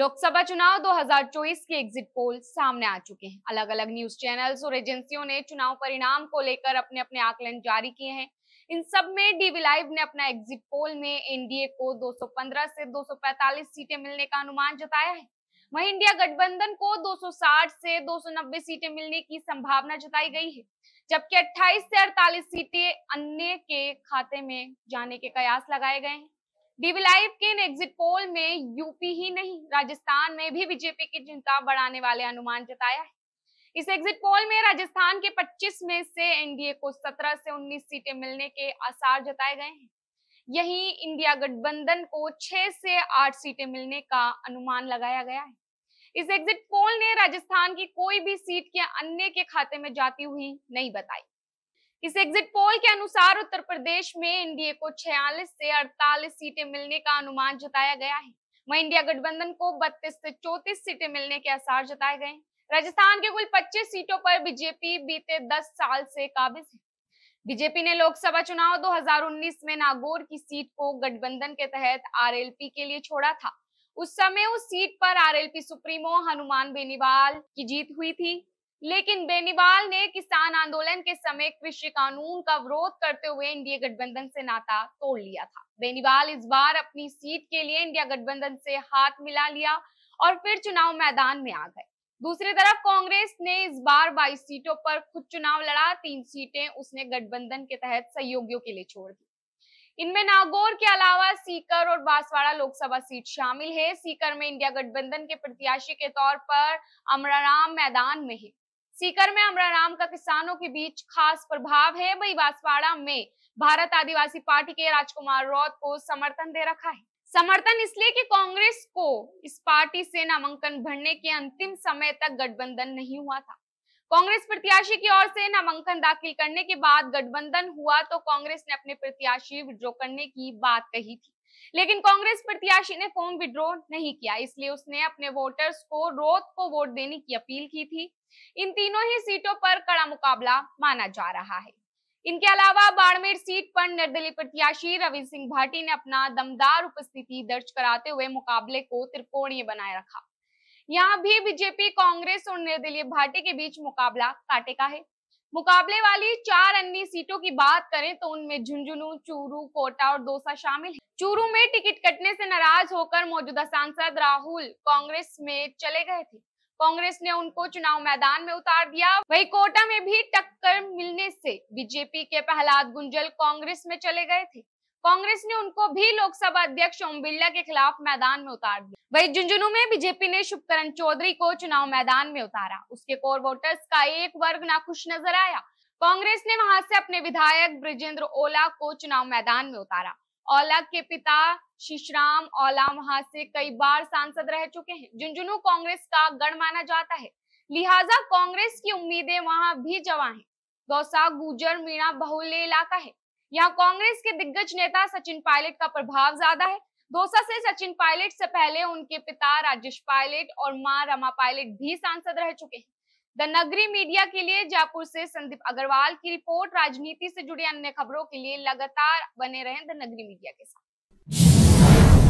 लोकसभा चुनाव 2024 के exit poll सामने आ चुके हैं अलग अलग न्यूज चैनल्स और एजेंसियों ने चुनाव परिणाम को लेकर अपने अपने आकलन जारी किए हैं इन सब में डीवी लाइव ने अपना एग्जिट पोल में एनडीए को 215 से 245 सीटें मिलने का अनुमान जताया है वहीं इंडिया गठबंधन को 260 से 290 सीटें मिलने की संभावना जताई गई है जबकि 28 से 48 सीटें अन्य के खाते में जाने के कयास लगाए गए हैं डीवीलाइव के इन एग्जिट पोल में यूपी ही नहीं राजस्थान में भी बीजेपी की चिंता बढ़ाने वाले अनुमान जताया है इस एग्जिट पोल में राजस्थान के 25 में से एनडीए को 17 से 19 सीटें मिलने के आसार जताए गए हैं यही इंडिया गठबंधन को 6 से 8 सीटें मिलने का अनुमान लगाया गया है इस एग्जिट पोल ने राजस्थान की कोई भी सीट के अन्य के खाते में जाती हुई नहीं बताई इस एग्जिट पोल के अनुसार उत्तर प्रदेश में एनडीए को 46 से 48 सीटें मिलने का अनुमान जताया गया है वहीं इंडिया गठबंधन को 32 से 34 सीटें मिलने के आसार जताए गए राजस्थान के कुल 25 सीटों पर बीजेपी बीते 10 साल से काबिज है बीजेपी ने लोकसभा चुनाव 2019 में नागौर की सीट को गठबंधन के तहत आरएलपी के लिए छोड़ा था उस समय उस सीट पर आरएलपी सुप्रीमो हनुमान बेनीवाल की जीत हुई थी लेकिन बेनीवाल ने किसान आंदोलन के समय कृषि कानून का विरोध करते हुए इंडिया गठबंधन से नाता तोड़ लिया था बेनीवाल इस बार अपनी सीट के लिए इंडिया गठबंधन से हाथ मिला लिया और फिर चुनाव मैदान में आ गए दूसरी तरफ कांग्रेस ने इस बार 22 सीटों पर खुद चुनाव लड़ा तीन सीटें उसने गठबंधन के तहत सहयोगियों के लिए छोड़ दी इनमें नागौर के अलावा सीकर और बांसवाड़ा लोकसभा सीट शामिल है सीकर में इंडिया गठबंधन के प्रत्याशी के तौर पर अमराराम मैदान में है सीकर में अमरा राम का किसानों के बीच खास प्रभाव है वही बांसवाड़ा में भारत आदिवासी पार्टी के राजकुमार रौत को समर्थन दे रखा है समर्थन इसलिए कि कांग्रेस को इस पार्टी से नामांकन भरने के अंतिम समय तक गठबंधन नहीं हुआ था कांग्रेस प्रत्याशी की ओर से नामांकन दाखिल करने के बाद गठबंधन हुआ तो कांग्रेस ने अपने प्रत्याशी विड्रो करने की बात कही थी लेकिन कांग्रेस प्रत्याशी ने फॉर्म विड्रॉ नहीं किया इसलिए उसने अपने वोटर्स को रोत को वोट देने की अपील की थी इन तीनों ही सीटों पर कड़ा मुकाबला माना जा रहा है इनके अलावा बाड़मेर सीट पर निर्दलीय प्रत्याशी रवि सिंह भाटी ने अपना दमदार उपस्थिति दर्ज कराते हुए मुकाबले को त्रिकोणीय बनाए रखा यहाँ भी बीजेपी कांग्रेस और निर्दलीय भाटी के बीच मुकाबला काटे का है मुकाबले वाली चार अन्य सीटों की बात करें तो उनमें झुंझुनू चूरू कोटा और दोसा शामिल है चूरू में टिकट कटने से नाराज होकर मौजूदा सांसद राहुल कांग्रेस में चले गए थे कांग्रेस ने उनको चुनाव मैदान में उतार दिया वही कोटा में भी टक्कर मिलने से बीजेपी के प्रहलाद गुंजल कांग्रेस में चले गए थे कांग्रेस ने उनको भी लोकसभा अध्यक्ष ओम बिरला के खिलाफ मैदान में उतार दिया वही झुंझुनू में बीजेपी ने शुभकरण चौधरी को चुनाव मैदान में उतारा उसके कोर वोटर्स का एक वर्ग नाखुश नजर आया कांग्रेस ने वहां से अपने विधायक ब्रिजेंद्र ओला को चुनाव मैदान में उतारा ओला के पिता शिश्राम ओला वहां से कई बार सांसद रह चुके हैं झुंझुनू कांग्रेस का गढ़ माना जाता है लिहाजा कांग्रेस की उम्मीदें वहां भी जवा है दौसा गुजर मीणा बहुल्य इलाका है यहाँ कांग्रेस के दिग्गज नेता सचिन पायलट का प्रभाव ज्यादा है दोसा से सचिन पायलट से पहले उनके पिता राजेश पायलट और मां रमा पायलट भी सांसद रह चुके हैं द नगरी मीडिया के लिए जयपुर से संदीप अग्रवाल की रिपोर्ट राजनीति से जुड़ी अन्य खबरों के लिए लगातार बने रहें द नगरी मीडिया के साथ